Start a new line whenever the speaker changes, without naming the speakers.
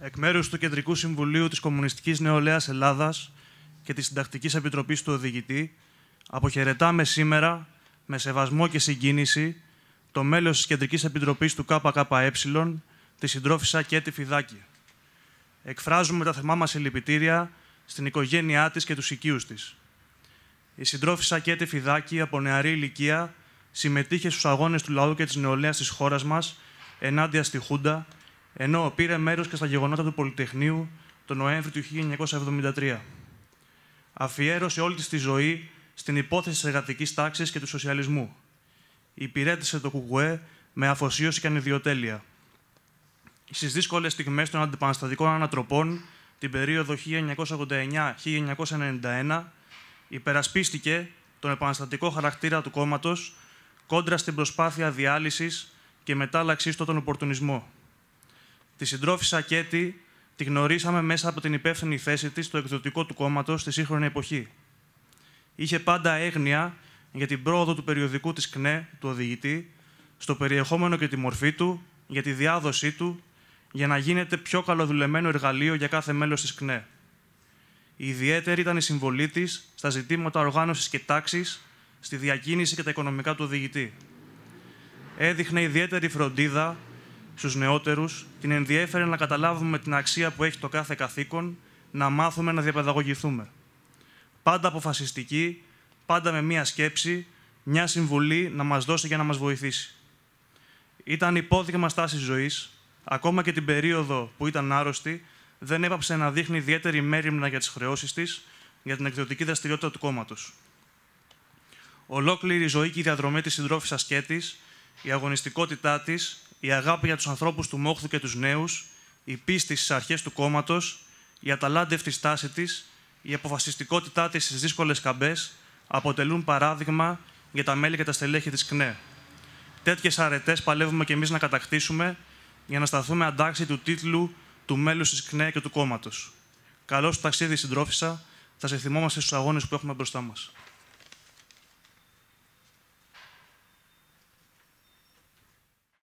εκ μέρους του Κεντρικού Συμβουλίου της Κομμουνιστικής Νεολαίας Ελλάδας και της Συντακτικής Επιτροπής του Οδηγητή, αποχαιρετάμε σήμερα με σεβασμό και συγκίνηση το μέλος της Κεντρικής Επιτροπής του ΚΚΕ, τη συντρόφισσα Κέτη Φιδάκη. Εκφράζουμε τα θεμά μας συλληπιτήρια στην οικογένειά της και τους οικείους της. Η συντρόφισσα Κέτη Φιδάκη από νεαρή ηλικία συμμετείχε στους αγώνες του λαού και της νεολαίας της χώρας μας ενάντια στη Χούντα ενώ πήρε μέρος και στα γεγονότα του Πολυτεχνείου το Νοέμβρη του 1973. Αφιέρωσε όλη της τη ζωή στην υπόθεση της εργατικής τάξης και του σοσιαλισμού. Υπηρέτησε το Κουκουέ με αφοσίωση και ανιδιοτέλεια. Στις δύσκολες στιγμές των αντιπαναστατικών ανατροπών, την περίοδο 1989-1991, υπερασπίστηκε τον επαναστατικό χαρακτήρα του κόμματος κόντρα στην προσπάθεια διάλυσης και μετάλλαξής του τον οπορτουνισμό. Τη συντρόφισσα Κέτη τη γνωρίσαμε μέσα από την υπεύθυνη θέση της στο εκδοτικό του κόμματος στη σύγχρονη εποχή. Είχε πάντα έγνοια για την πρόοδο του περιοδικού της ΚΝΕ, του οδηγητή, στο περιεχόμενο και τη μορφή του, για τη διάδοσή του, για να γίνεται πιο καλοδουλεμένο εργαλείο για κάθε μέλος της ΚΝΕ. Η ιδιαίτερη ήταν η συμβολή της στα ζητήματα οργάνωσης και τάξης, στη διακίνηση και τα οικονομικά του οδηγητή. Έδειχνε ιδιαίτερη φροντίδα στους νεότερους την ενδιέφερε να καταλάβουμε την αξία που έχει το κάθε καθήκον, να μάθουμε να διαπαιδαγωγηθούμε. Πάντα αποφασιστική, πάντα με μία σκέψη, μια συμβουλή να μας δώσει για να μας βοηθήσει. Ήταν υπόδειγμα στάσης ζωής, ακόμα και την περίοδο που ήταν άρρωστη, δεν έπαψε να δείχνει ιδιαίτερη μέρημνα για τις χρεώσεις της, για την εκδοτική δραστηριότητα του κόμματος. Ολόκληρη η ζωή και η διαδρομή της συντρόφη η αγωνιστικότητά της, η αγάπη για τους ανθρώπους του Μόχθου και τους νέους, η πίστη στις αρχές του κόμματος, η αταλάντευτη στάση της, η αποφασιστικότητά της στις δύσκολες καμπές αποτελούν παράδειγμα για τα μέλη και τα στελέχη της ΚΝΕ. Τέτοιες αρετές παλεύουμε και εμείς να κατακτήσουμε για να σταθούμε αντάξει του τίτλου του μέλους της ΚΝΕ και του κόμματος. Καλό ταξίδι, συντρόφισσα. Θα σε θυμόμαστε στους αγώνες που έχουμε μπροστά μας.